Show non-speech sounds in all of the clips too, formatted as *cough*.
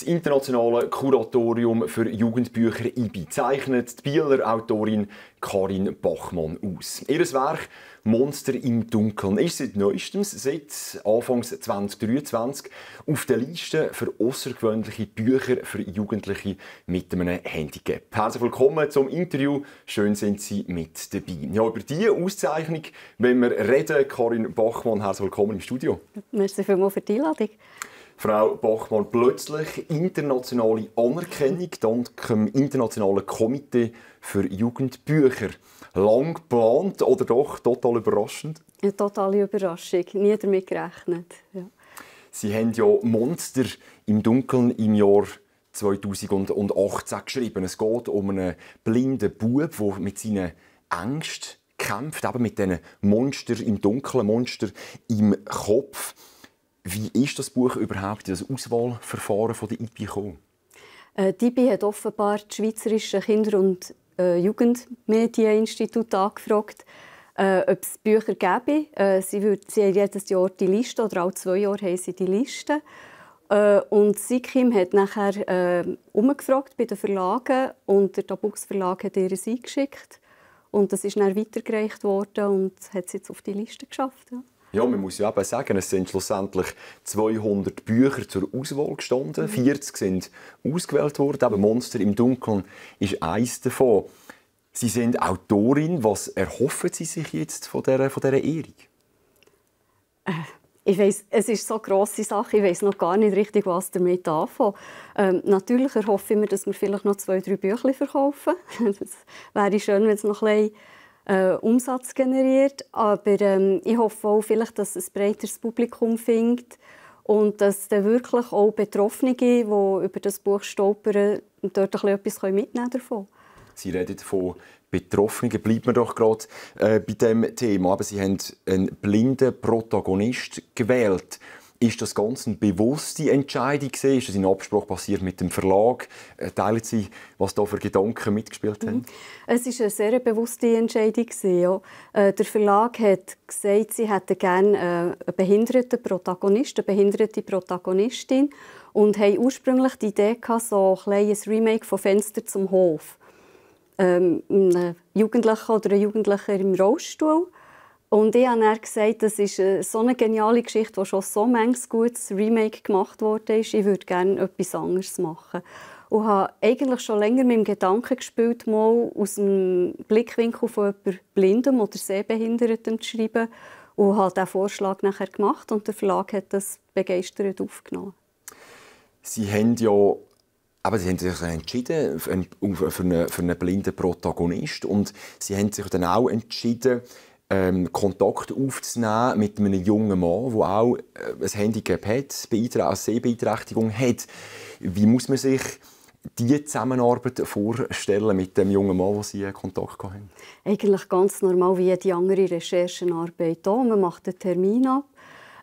das internationale Kuratorium für Jugendbücher IBI zeichnet die Bieler Autorin Karin Bachmann aus. Ihr Werk Monster im Dunkeln ist seit neuestem, seit Anfang 2023, auf der Liste für außergewöhnliche Bücher für Jugendliche mit einem Handicap. Herzlich willkommen zum Interview. Schön sind Sie mit dabei. Ja, über diese Auszeichnung wenn wir reden. Karin Bachmann, herzlich willkommen im Studio. Merci vielmals für die Einladung. Frau Bachmann plötzlich internationale Anerkennung dank dem Internationalen Komitee für Jugendbücher. Lang geplant oder doch total überraschend? Eine totale Überraschung. Nie damit gerechnet. Ja. Sie haben ja Monster im Dunkeln im Jahr 2018 geschrieben. Es geht um einen blinden Bub, der mit seinen Ängsten kämpft, eben mit diesen Monster im Dunkeln, Monster im Kopf. Wie ist das Buch überhaupt, in das Auswahlverfahren von der IPI gekommen? Äh, die IPI hat offenbar das Schweizerische Kinder- und äh, Jugendmedieninstitut angefragt, äh, ob es Bücher gäbe. Äh, sie, würd, sie haben jedes Jahr die Liste, oder alle zwei Jahre haben sie die Liste. Äh, und Sikim hat nachher äh, umgefragt bei den Verlagen und der Tabux Verlag hat ihr es eingeschickt. Und das ist dann weitergereicht worden und hat es jetzt auf die Liste geschafft. Ja. Ja, man muss ja eben sagen, es sind schlussendlich 200 Bücher zur Auswahl gestanden. 40 mhm. sind ausgewählt worden. Aber Monster im Dunkeln ist eins davon. Sie sind Autorin. Was erhoffen Sie sich jetzt von dieser, von dieser Ehrung? Äh, ich weiß, es ist so grosse Sache. Ich weiß noch gar nicht richtig, was damit anfangen. Ähm, natürlich erhoffe ich mir, dass wir vielleicht noch zwei, drei Bücher verkaufen. *laughs* das wäre schön, wenn es noch ein bisschen äh, Umsatz generiert. Aber ähm, ich hoffe auch, vielleicht, dass es ein breiteres Publikum findet und dass dann wirklich auch Betroffene, die über das Buch stolpern, dort ein bisschen etwas mitnehmen davon. Sie reden von Betroffenen, bleibt man doch gerade äh, bei diesem Thema. Aber Sie haben einen blinden Protagonist gewählt. Ist das ganz eine bewusste Entscheidung gewesen? Ist das in Absprache passiert mit dem Verlag? Äh, teilen Sie, was da für Gedanken mitgespielt haben? Mhm. Es war eine sehr bewusste Entscheidung gewesen, ja. Äh, der Verlag hat gesagt, sie hätten gerne äh, einen behinderten Protagonist, eine behinderte Protagonistin und haben ursprünglich die Idee gehabt, so ein Remake von Fenster zum Hof. Ähm, ein Jugendlicher oder ein Jugendlicher im Rollstuhl und ich habe dann gesagt, das ist äh, so eine geniale Geschichte, die schon so manches gutes Remake gemacht wurde. Ich würde gerne etwas anderes machen. Und habe eigentlich schon länger mit dem Gedanken gespielt, mal aus dem Blickwinkel von jemandem Blindem oder Sehbehinderten zu schreiben. Und habe diesen Vorschlag nachher gemacht und der Verlag hat das begeistert aufgenommen. Sie haben ja aber sie haben sich entschieden für einen, für einen blinden Protagonist und sie haben sich dann auch entschieden, ähm, Kontakt aufzunehmen mit einem jungen Mann, der auch äh, ein Handicap hat, eine Sehbeeinträchtigung hat. Wie muss man sich die Zusammenarbeit vorstellen mit dem jungen Mann, wo Sie Kontakt hatten? Eigentlich ganz normal wie die andere Recherchenarbeit auch. Man macht einen Termin ab.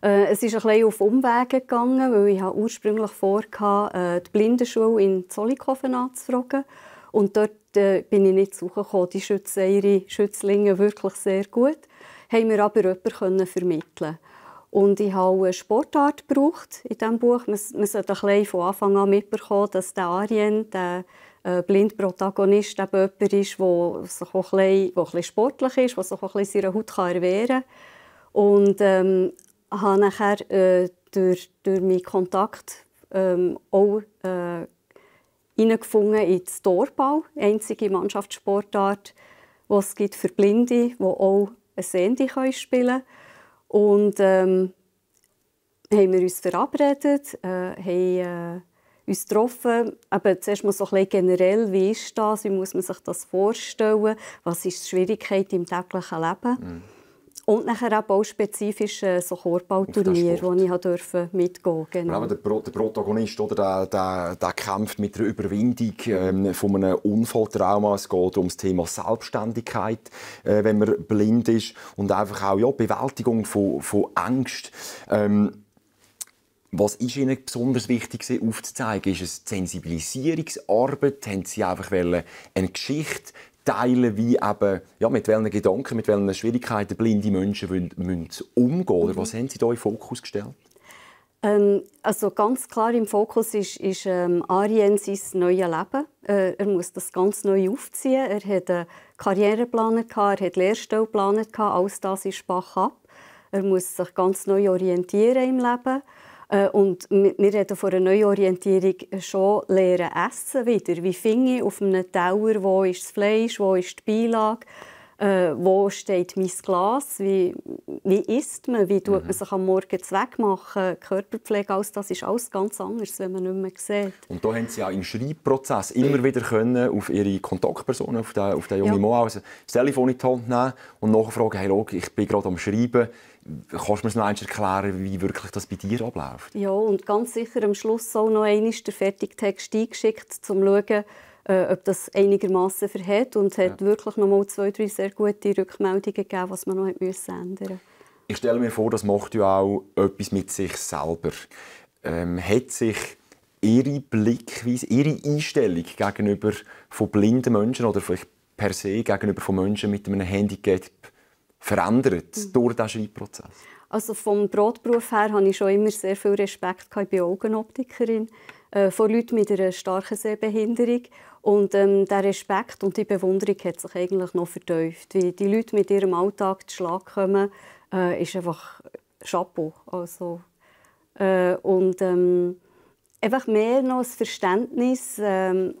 Äh, es ist ein bisschen auf Umwege gegangen, weil ich ursprünglich vorgehabt, vorhatte, äh, die Blindenschule in Zollikofen anzufragen. Und dort äh, bin ich nicht zugekommen. Die schützen ihre Schützlinge wirklich sehr gut. Haben wir aber jemanden vermitteln und ich habe eine Sportart gebraucht in diesem Buch. Man, man sollte ein von Anfang an mitbekommen, dass der Arjen, der äh, blinde Protagonist, eben jemand ist, der sich auch ein bisschen, der ein bisschen sportlich ist, der sich auch ein bisschen seiner Haut erwehren kann. Und ähm, habe nachher äh, durch, durch meinen Kontakt ähm, auch äh, hineingefunden den Torbau, einzige Mannschaftssportart, die es gibt für Blinde, die auch eine Sende spielen können. Und ähm, haben wir uns verabredet, äh, haben äh, uns getroffen. Aber zuerst mal so ein bisschen generell, wie ist das, wie muss man sich das vorstellen, was ist die Schwierigkeit im täglichen Leben. Mhm. Und nachher auch bauspezifisch äh, so Chorbauturnier, wo ich halt durfte mitgehen genau. der, Pro der, Protagonist oder, der, der, der, kämpft mit der Überwindung ähm, von einem Unfalltrauma. Es geht um das Thema Selbstständigkeit, äh, wenn man blind ist. Und einfach auch ja, Bewältigung von, von Angst. Ähm, was ist Ihnen besonders wichtig aufzuzeigen? Ist es Sensibilisierungsarbeit? Haben Sie einfach eine Geschichte teilen, wie eben, ja, mit welchen Gedanken, mit welchen Schwierigkeiten blinde Menschen müssen, müssen umgehen Oder mhm. was haben Sie da in den Fokus gestellt? Ähm, also ganz klar im Fokus ist, ist ähm, Arjen sein neues Leben. Äh, er muss das ganz neu aufziehen. Er hat einen Karriereplaner, er hat Lehrstellplaner, alles das ist Bach ab. Er muss sich ganz neu orientieren im Leben. Äh, und wir reden von einer Neuorientierung äh, schon lernen essen wieder. Wie finde ich auf einem Teller, wo ist das Fleisch, wo ist die Beilage? äh, wo steht mein Glas, wie, wie isst man, wie tut man mhm. sich am Morgen wegmachen, Körperpflege, alles das ist alles ganz anders, wenn man nicht mehr sieht. Und da haben Sie ja im Schreibprozess immer wieder können auf Ihre Kontaktpersonen, auf den, auf den jungen ja. Mann, also das Telefon in die Hand nehmen und nachfragen, hey, log, ich bin gerade am Schreiben, Kannst du mir noch erklären, wie wirklich das bei dir abläuft? Ja, und ganz sicher am Schluss auch noch einmal den Fertigtext eingeschickt, um zu schauen, äh, ob das einigermaßen verhält. Und es ja. hat wirklich noch mal zwei, drei sehr gute Rückmeldungen gegeben, was man noch ändern musste. Ich stelle mir vor, das macht ja auch etwas mit sich selber. Ähm, hat sich Ihre Blickweise, Ihre Einstellung gegenüber von blinden Menschen oder vielleicht per se gegenüber von Menschen mit einem Handicap verändert mhm. durch diesen Schreibprozess? Also vom Brotberuf her hatte ich schon immer sehr viel Respekt. bei bin Augenoptikerin äh, von Leuten mit einer starken Sehbehinderung. Und ähm, der Respekt und die Bewunderung hat sich eigentlich noch vertieft. Wie die Leute mit ihrem Alltag zu Schlag kommen, äh, ist einfach Chapeau. Also, äh, und ähm, einfach mehr noch das Verständnis, äh,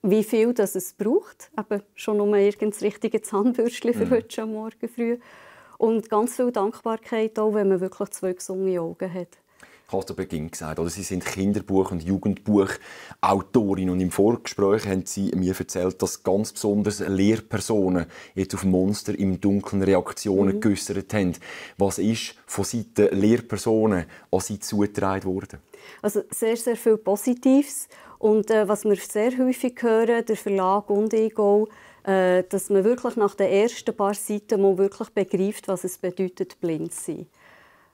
wie viel das es braucht. Eben schon um irgendein richtige Zahnbürstchen für mhm. heute schon morgen früh. Und ganz viel Dankbarkeit auch, wenn man wirklich zwei gesunde Augen hat hast du Beginn gesagt, oder? Sie sind Kinderbuch- und Jugendbuchautorin und im Vorgespräch haben Sie mir erzählt, dass ganz besonders Lehrpersonen jetzt auf Monster im Dunkeln Reaktionen mhm. geäussert haben. Was ist von Seiten Lehrpersonen an Sie zugetragen worden? Also sehr, sehr viel Positives. Und äh, was wir sehr häufig hören, der Verlag und Ego, auch, äh, dass man wirklich nach den ersten paar Seiten mal wirklich begreift, was es bedeutet, blind zu sein.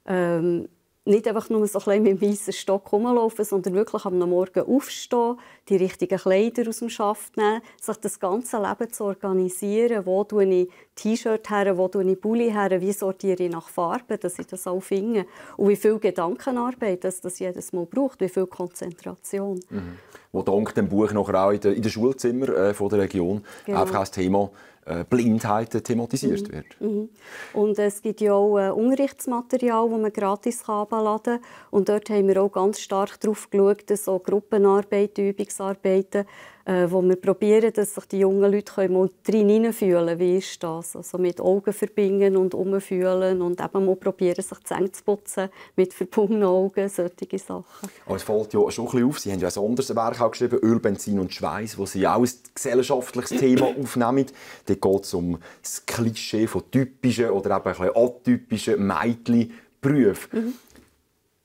Ähm, nicht einfach nur so ein mit dem weißen Stock rumlaufen, sondern wirklich am Morgen aufstehen, die richtigen Kleider aus dem Schaft nehmen, sich das ganze Leben zu organisieren. Wo tue ich T-Shirt her, wo tue ich Bulli her, wie sortiere ich nach Farben, dass ich das auch finde. Und wie viel Gedankenarbeit das, das jedes Mal braucht, wie viel Konzentration. Mhm wo dank dem Buch nachher auch in den, in den Schulzimmern äh, von der Region genau. einfach als Thema äh, Blindheit thematisiert mhm. wird. Mhm. Und es gibt ja auch äh, Unterrichtsmaterial, das man gratis herunterladen kann. Und dort haben wir auch ganz stark darauf geschaut, dass so Gruppenarbeit, Übungsarbeiten äh, wo wir probieren, dass sich die jungen Leute mal drin fühlen wie ist das? Also mit Augen verbinden und umfühlen und eben mal probieren, sich die zu putzen mit verbundenen Augen, solche Sachen. Aber es fällt ja schon ein bisschen auf, Sie haben ja ein anderes Werk geschrieben, Öl, Benzin und Schweiß, wo Sie auch ein gesellschaftliches Thema *clears throat* aufnehmen. Da geht es um das Klischee von typischen oder eben ein atypischen Mädchenberufen. Mhm.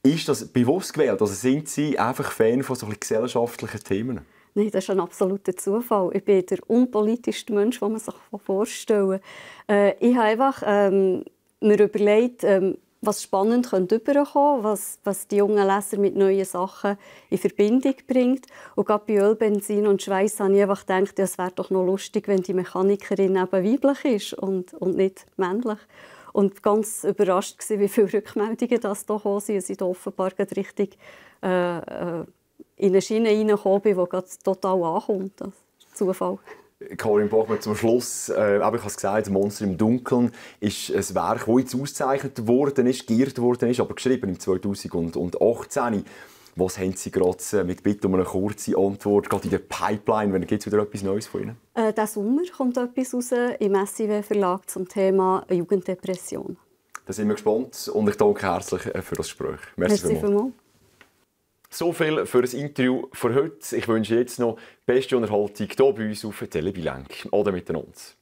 Ist das bewusst gewählt? Also sind Sie einfach Fan von so gesellschaftlichen Themen? Nein, das ist ein absoluter Zufall. Ich bin der unpolitischste Mensch, den man sich vorstellen kann. Äh, ich habe einfach ähm, mir überlegt, ähm, was spannend könnte was, was die jungen Leser mit neuen Sachen in Verbindung bringt. Und gerade bei Öl, Benzin und Schweiß habe ich einfach gedacht, es wäre doch noch lustig, wenn die Mechanikerin eben weiblich ist und, und nicht männlich. Und ganz überrascht war, wie viele Rückmeldungen das da gekommen sind. Sie sind offenbar richtig... Äh, äh, in eine Schiene reingekommen bin, die total ankommt. Das ist Zufall. Karin Bachmann, zum Schluss, äh, ich habe gesagt, «Monster im Dunkeln» ist ein Werk, das jetzt ausgezeichnet worden ist, geirrt worden ist, aber geschrieben im 2018. Was haben Sie gerade äh, mit Bitte um eine kurze Antwort, gerade in der Pipeline, wenn gibt es wieder etwas Neues von Ihnen? Äh, diesen Sommer kommt etwas raus im SIW Verlag zum Thema Jugenddepression. Da sind wir gespannt und ich danke herzlich äh, für das Gespräch. Merci, Merci vielmals. So viel für das Interview für heute. Ich wünsche jetzt noch beste Unterhaltung hier bei uns auf Telebilenk oder mit uns.